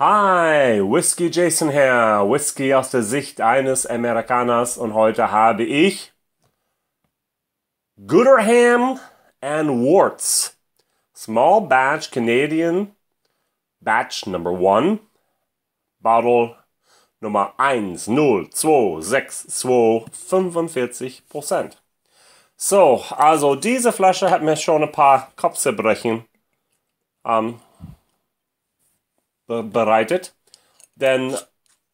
Hi, Whiskey Jason her, Whiskey aus der Sicht eines Amerikaners und heute habe ich Gooderham and Warts, Small Batch Canadian, Batch Number 1, Bottle Nummer 10262, 45%. So, also diese Flasche hat mir schon ein paar Kopfzerbrechen ähm, bereitet, denn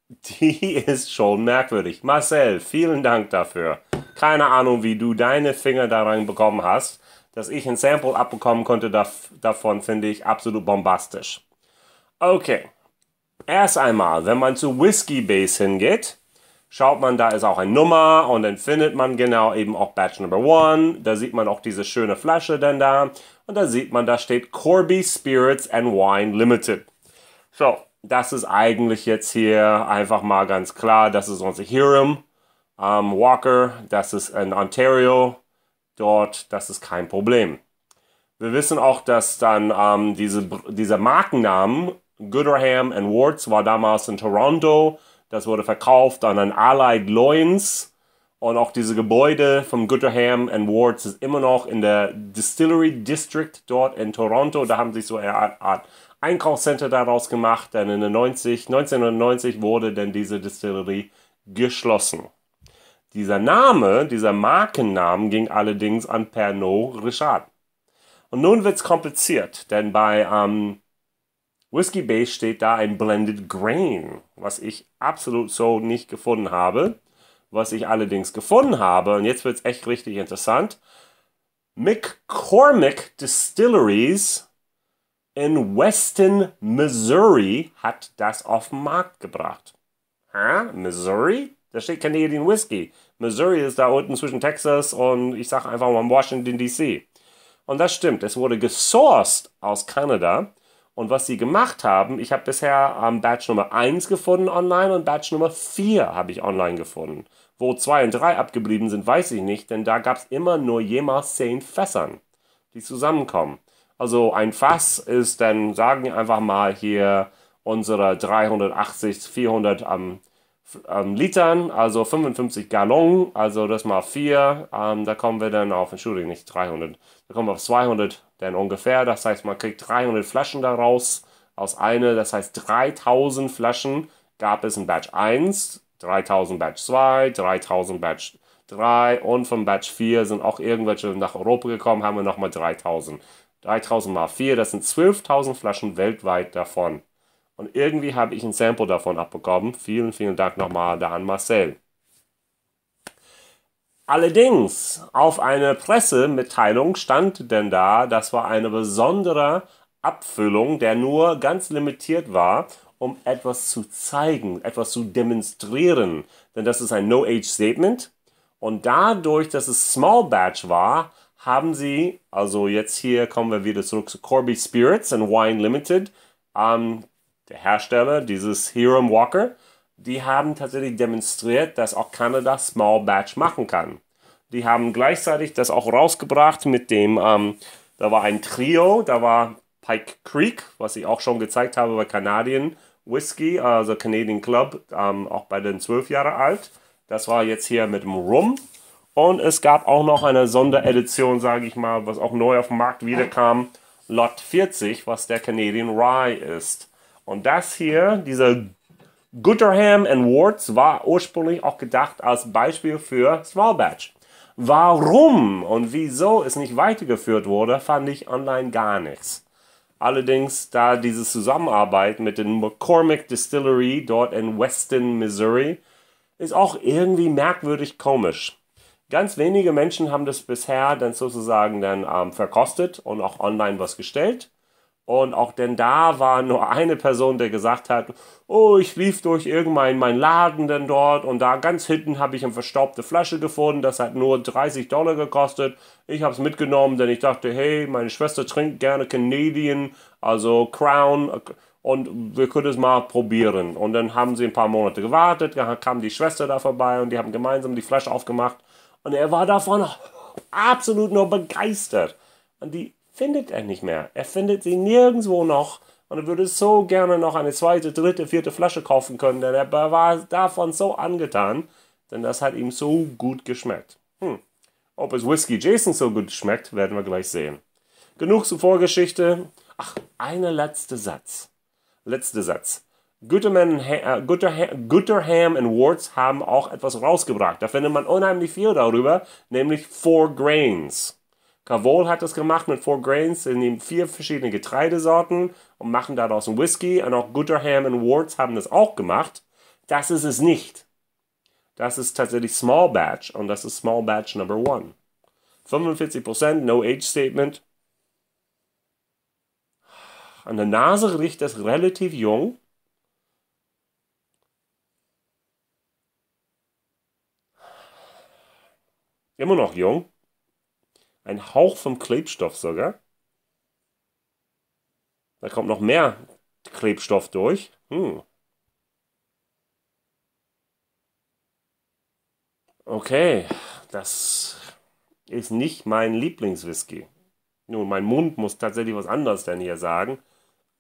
die ist schon merkwürdig. Marcel, vielen Dank dafür. Keine Ahnung, wie du deine Finger daran bekommen hast. Dass ich ein Sample abbekommen konnte davon, finde ich absolut bombastisch. Okay. Erst einmal, wenn man zu Whiskey Base hingeht, schaut man, da ist auch eine Nummer und dann findet man genau eben auch Batch Number One. Da sieht man auch diese schöne Flasche denn da und da sieht man, da steht Corby Spirits and Wine Limited. So, das ist eigentlich jetzt hier einfach mal ganz klar. Das ist unser Hiram ähm, Walker. Das ist in Ontario. Dort, das ist kein Problem. Wir wissen auch, dass dann ähm, diese, diese Markennamen Gooderham and Wards war damals in Toronto. Das wurde verkauft an einen Allied Loins. Und auch diese Gebäude vom Gooderham and Wards ist immer noch in der Distillery District dort in Toronto. Da haben sich so eine Art Einkaufscenter daraus gemacht, denn in den 90, 1990 wurde denn diese Distillerie geschlossen. Dieser Name, dieser Markennamen ging allerdings an Pernod Richard. Und nun wird's kompliziert, denn bei ähm, Whiskey Base steht da ein Blended Grain, was ich absolut so nicht gefunden habe. Was ich allerdings gefunden habe, und jetzt wird's echt richtig interessant, McCormick Distilleries in Weston, Missouri hat das auf den Markt gebracht. Hä? Missouri? Da steht Canadian Whisky. Missouri ist da unten zwischen Texas und ich sage einfach mal Washington, D.C. Und das stimmt, es wurde gesourced aus Kanada. Und was sie gemacht haben, ich habe bisher ähm, Batch Nummer 1 gefunden online und Batch Nummer 4 habe ich online gefunden. Wo 2 und 3 abgeblieben sind, weiß ich nicht, denn da gab es immer nur jemals 10 Fässern, die zusammenkommen. Also ein Fass ist dann, sagen wir einfach mal hier unsere 380, 400 ähm, ähm, Litern, also 55 Gallon, also das mal 4, ähm, da kommen wir dann auf, Entschuldigung, nicht 300, da kommen wir auf 200 dann ungefähr, das heißt man kriegt 300 Flaschen daraus, aus einer, das heißt 3000 Flaschen gab es in Batch 1, 3000 Batch 2, 3000 Batch 3 und vom Batch 4 sind auch irgendwelche nach Europa gekommen, haben wir nochmal 3000. 3000 mal 4, das sind 12.000 Flaschen weltweit davon. Und irgendwie habe ich ein Sample davon abbekommen. Vielen, vielen Dank nochmal da an Marcel. Allerdings, auf einer Pressemitteilung stand denn da, das war eine besondere Abfüllung, der nur ganz limitiert war, um etwas zu zeigen, etwas zu demonstrieren. Denn das ist ein No-Age-Statement. Und dadurch, dass es Small Batch war, haben sie, also jetzt hier kommen wir wieder zurück zu Corby Spirits and Wine Limited, ähm, der Hersteller dieses Hiram Walker, die haben tatsächlich demonstriert, dass auch Kanada Small Batch machen kann. Die haben gleichzeitig das auch rausgebracht mit dem, ähm, da war ein Trio, da war Pike Creek, was ich auch schon gezeigt habe bei Canadian Whisky, also Canadian Club, ähm, auch bei den zwölf Jahre alt. Das war jetzt hier mit dem Rum und es gab auch noch eine Sonderedition, sage ich mal, was auch neu auf den Markt wiederkam, Lot 40, was der Canadian Rye ist. Und das hier, dieser Gooderham and Warts, war ursprünglich auch gedacht als Beispiel für Small Batch. Warum und wieso es nicht weitergeführt wurde, fand ich online gar nichts. Allerdings, da diese Zusammenarbeit mit den McCormick Distillery dort in Weston, Missouri, ist auch irgendwie merkwürdig komisch. Ganz wenige Menschen haben das bisher dann sozusagen dann ähm, verkostet und auch online was gestellt. Und auch denn da war nur eine Person, der gesagt hat, oh, ich lief durch irgendwann meinen Laden denn dort und da ganz hinten habe ich eine verstaubte Flasche gefunden, das hat nur 30 Dollar gekostet. Ich habe es mitgenommen, denn ich dachte, hey, meine Schwester trinkt gerne Canadian, also Crown und wir können es mal probieren. Und dann haben sie ein paar Monate gewartet, dann kam die Schwester da vorbei und die haben gemeinsam die Flasche aufgemacht und er war davon absolut nur begeistert. Und die findet er nicht mehr. Er findet sie nirgendwo noch. Und er würde so gerne noch eine zweite, dritte, vierte Flasche kaufen können, denn er war davon so angetan, denn das hat ihm so gut geschmeckt. Hm. Ob es Whisky Jason so gut schmeckt, werden wir gleich sehen. Genug zur Vorgeschichte. Ach, einer letzte Satz. Letzter Satz. Gooderman, äh, Gooderham und Warts haben auch etwas rausgebracht. Da findet man unheimlich viel darüber, nämlich Four Grains. Cavol hat das gemacht mit Four Grains. Sie nehmen vier verschiedene Getreidesorten und machen daraus einen Whisky. Und auch Gooderham und Warts haben das auch gemacht. Das ist es nicht. Das ist tatsächlich Small Batch und das ist Small Batch Number One. 45%, No Age Statement. An der Nase riecht das relativ jung. Immer noch jung. Ein Hauch vom Klebstoff sogar. Da kommt noch mehr Klebstoff durch. Hm. Okay, das ist nicht mein Lieblingswhisky. Nun, mein Mund muss tatsächlich was anderes denn hier sagen.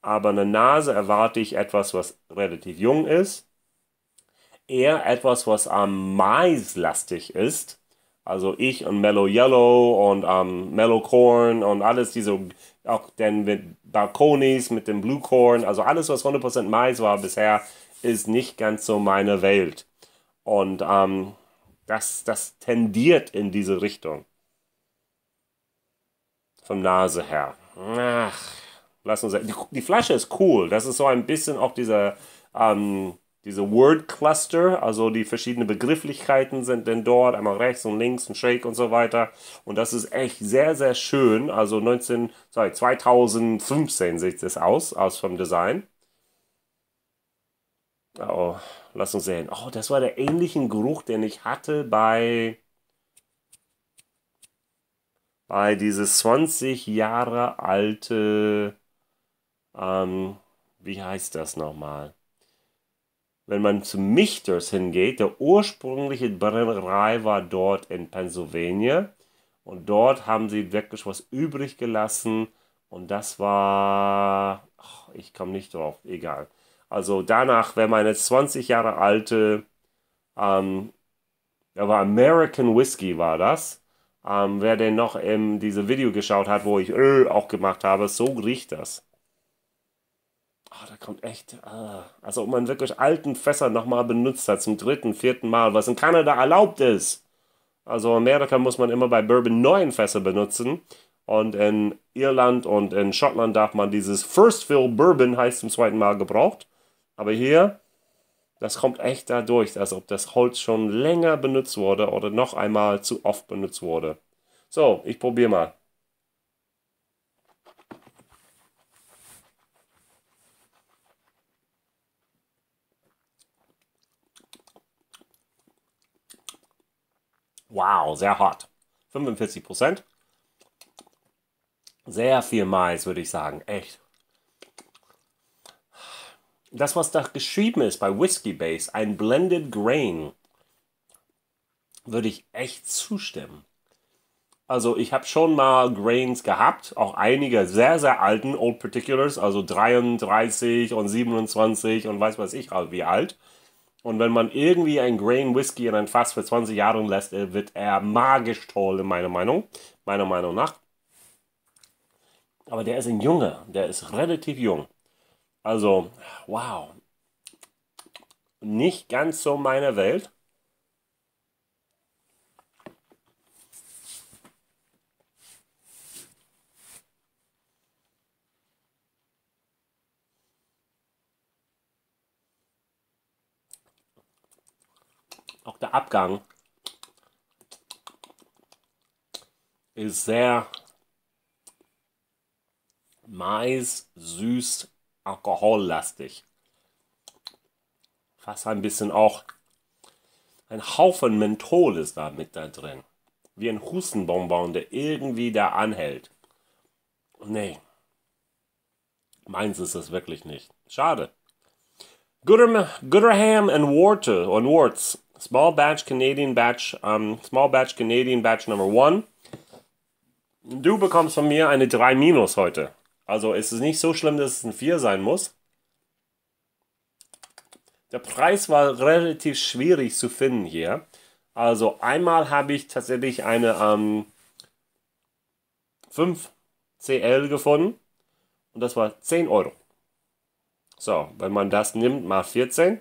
Aber eine Nase erwarte ich etwas, was relativ jung ist. Eher etwas, was am Mais lastig ist. Also ich und Mellow Yellow und ähm, Mellow Corn und alles diese, auch denn mit Balkonis, mit dem Blue Corn, also alles, was 100% Mais war bisher, ist nicht ganz so meine Welt. Und ähm, das, das tendiert in diese Richtung. Vom Nase her. Ach, lass uns, die, die Flasche ist cool. Das ist so ein bisschen auch dieser ähm, diese Word Cluster, also die verschiedenen Begrifflichkeiten sind denn dort, einmal rechts und links ein Shake und so weiter. Und das ist echt sehr, sehr schön. Also 19, sorry, 2015 sieht es aus, aus vom Design. Oh, lass uns sehen. Oh, das war der ähnliche Geruch, den ich hatte bei, bei dieses 20 Jahre alte, ähm, wie heißt das nochmal? wenn man zu Michters hingeht, der ursprüngliche Brennerei war dort in Pennsylvania und dort haben sie wirklich was übrig gelassen und das war, ach, ich komme nicht drauf, egal. Also danach, wenn meine 20 Jahre alte, ähm, aber American Whiskey war das, ähm, wer denn noch in diese Video geschaut hat, wo ich Öl äh, auch gemacht habe, so riecht das oh, da kommt echt, ah. also ob man wirklich alten Fässer nochmal benutzt hat, zum dritten, vierten Mal, was in Kanada erlaubt ist. Also in Amerika muss man immer bei Bourbon neuen Fässer benutzen. Und in Irland und in Schottland darf man dieses First Fill Bourbon heißt zum zweiten Mal gebraucht. Aber hier, das kommt echt dadurch, als ob das Holz schon länger benutzt wurde oder noch einmal zu oft benutzt wurde. So, ich probiere mal. Wow, sehr hart. 45 Prozent. Sehr viel Mais, würde ich sagen. Echt. Das, was da geschrieben ist bei Whiskey Base, ein Blended Grain, würde ich echt zustimmen. Also ich habe schon mal Grains gehabt, auch einige sehr, sehr alten Old Particulars, also 33 und 27 und weiß was ich, wie alt. Und wenn man irgendwie ein Grain Whisky in ein Fass für 20 Jahre lässt, äh, wird er magisch toll, in meiner Meinung. Meiner Meinung nach. Aber der ist ein Junge. Der ist relativ jung. Also, wow. Nicht ganz so meine Welt. Auch der Abgang ist sehr mais, süß, alkohollastig. Fast ein bisschen auch ein Haufen Menthol ist da mit da drin. Wie ein Hustenbonbon, der irgendwie da anhält. Nee. Meins ist es wirklich nicht. Schade. Gooderham and Water und Warts small batch Canadian batch, um, small batch Canadian batch number one. Du bekommst von mir eine 3 minus heute. Also ist es nicht so schlimm, dass es ein 4 sein muss. Der Preis war relativ schwierig zu finden hier. Also einmal habe ich tatsächlich eine ähm, 5CL gefunden und das war 10 Euro. So, wenn man das nimmt, mal 14,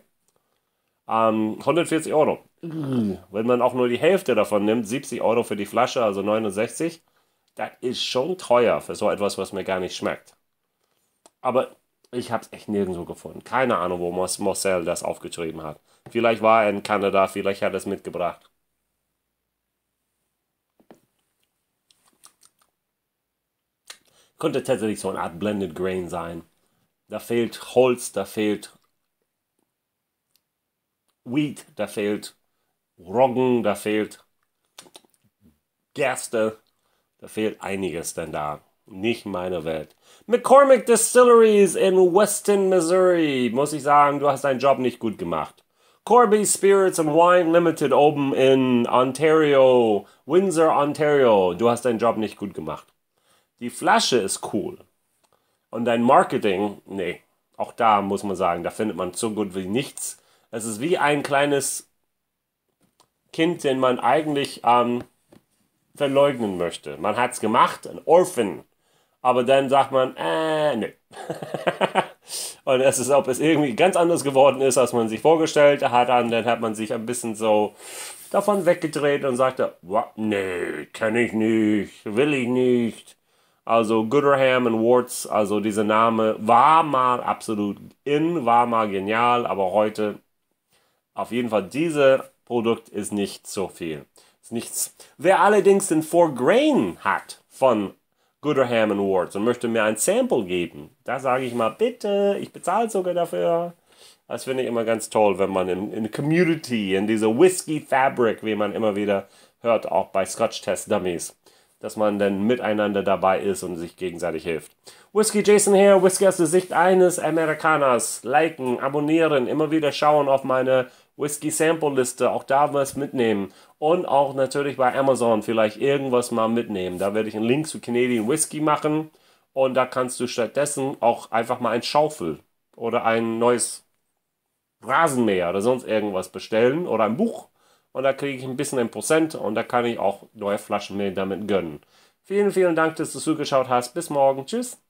ähm, 140 Euro. Uh. Wenn man auch nur die Hälfte davon nimmt, 70 Euro für die Flasche, also 69, das ist schon teuer für so etwas, was mir gar nicht schmeckt. Aber ich habe es echt nirgendwo gefunden. Keine Ahnung, wo Marcel das aufgeschrieben hat. Vielleicht war er in Kanada, vielleicht hat er es mitgebracht. Könnte tatsächlich so eine Art Blended Grain sein. Da fehlt Holz, da fehlt Wheat, da fehlt Roggen, da fehlt Gerste, da fehlt einiges denn da. Nicht meine Welt. McCormick Distilleries in Weston, Missouri. Muss ich sagen, du hast deinen Job nicht gut gemacht. Corby Spirits and Wine Limited oben in Ontario, Windsor, Ontario. Du hast deinen Job nicht gut gemacht. Die Flasche ist cool. Und dein Marketing, nee, auch da muss man sagen, da findet man so gut wie nichts es ist wie ein kleines Kind, den man eigentlich ähm, verleugnen möchte. Man hat es gemacht, ein Orphan. Aber dann sagt man, äh, nö. Und es ist, ob es irgendwie ganz anders geworden ist, als man sich vorgestellt hat, und dann hat man sich ein bisschen so davon weggedreht und sagte, nee, kenne ich nicht, will ich nicht. Also Gooderham und Wards, also dieser Name war mal absolut in, war mal genial, aber heute auf jeden Fall, dieser Produkt ist nicht so viel. Ist nichts. Wer allerdings den Four grain hat von Gooderham Awards und möchte mir ein Sample geben, da sage ich mal, bitte, ich bezahle sogar dafür. Das finde ich immer ganz toll, wenn man in, in Community, in dieser Whiskey Fabric, wie man immer wieder hört, auch bei Scotch Test Dummies, dass man dann miteinander dabei ist und sich gegenseitig hilft. Whiskey Jason hier, Whiskey aus der Sicht eines Amerikaners. Liken, abonnieren, immer wieder schauen auf meine Whisky Sample Liste, auch da was mitnehmen. Und auch natürlich bei Amazon vielleicht irgendwas mal mitnehmen. Da werde ich einen Link zu Canadian Whisky machen. Und da kannst du stattdessen auch einfach mal ein Schaufel oder ein neues Rasenmäher oder sonst irgendwas bestellen oder ein Buch. Und da kriege ich ein bisschen ein Prozent und da kann ich auch neue Flaschen mir damit gönnen. Vielen, vielen Dank, dass du zugeschaut hast. Bis morgen. Tschüss.